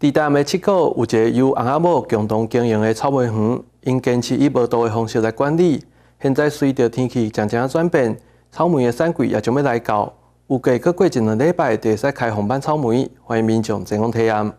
地坛的七股有一个由翁仔某共同经营的草莓园，因坚持以无毒的方式来管理。现在随着天气渐渐转变，草莓的产季也将要来到。有计过过一两礼拜就会使开红版草莓，欢迎民众前往体验。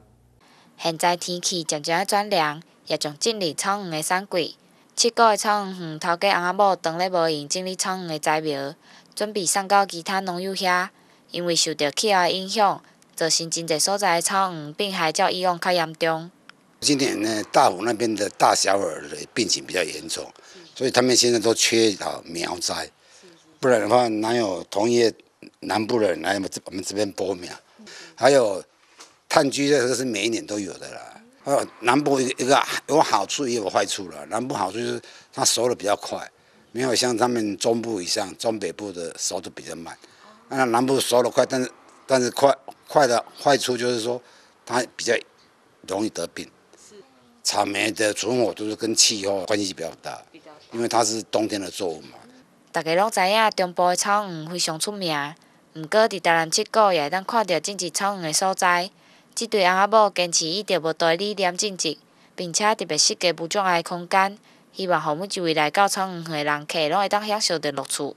现在天气渐渐转凉，也将进入草莓的产季。七股的草莓园头家翁仔某当日无闲，整理草莓的栽苗，准备送到其他农友遐。因为受到气候的影响。就新真侪所在，草原病害较以往较严重。今年呢，大湖那边的大小的病情比较严重，所以他们现在都缺少苗栽，不然的话，哪有同一南部人来我们我们这边播苗？还有炭疽这个是每一年都有的啦。呃，南部一个一个有好处也有坏处了。南部好处就是它熟的比较快，没有像他们中部以上、中北部的熟的比较慢。那南部熟的快，但是。但是快快的坏处就是说，它比较容易得病。草莓的存活都是跟气候关系比较大，因为它是冬天的作物嘛。大家拢知影中部的草原非常出名，毋过伫台南七股也会当看到种植草原的所在。这对阿某坚持伊着无代理念种植，并且特别设计无障碍空间，希望后每一位来到草原园的人客拢会当享受到乐趣。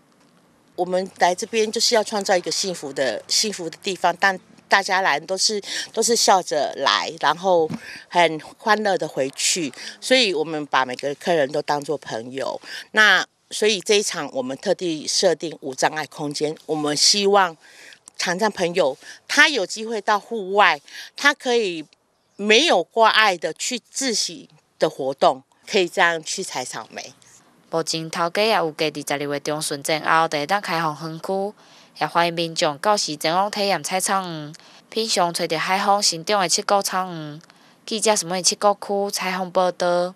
我们来这边就是要创造一个幸福的幸福的地方，但大家来都是都是笑着来，然后很欢乐的回去，所以我们把每个客人都当作朋友。那所以这一场我们特地设定无障碍空间，我们希望长上朋友他有机会到户外，他可以没有挂碍的去自己的活动，可以这样去采草莓。目前，头家也有计伫十二月中旬前后，第一当开放园区，也欢迎民众到时前往体验菜场黄，品尝揣着海风生长的七股草黄。记者问七股区采访报道。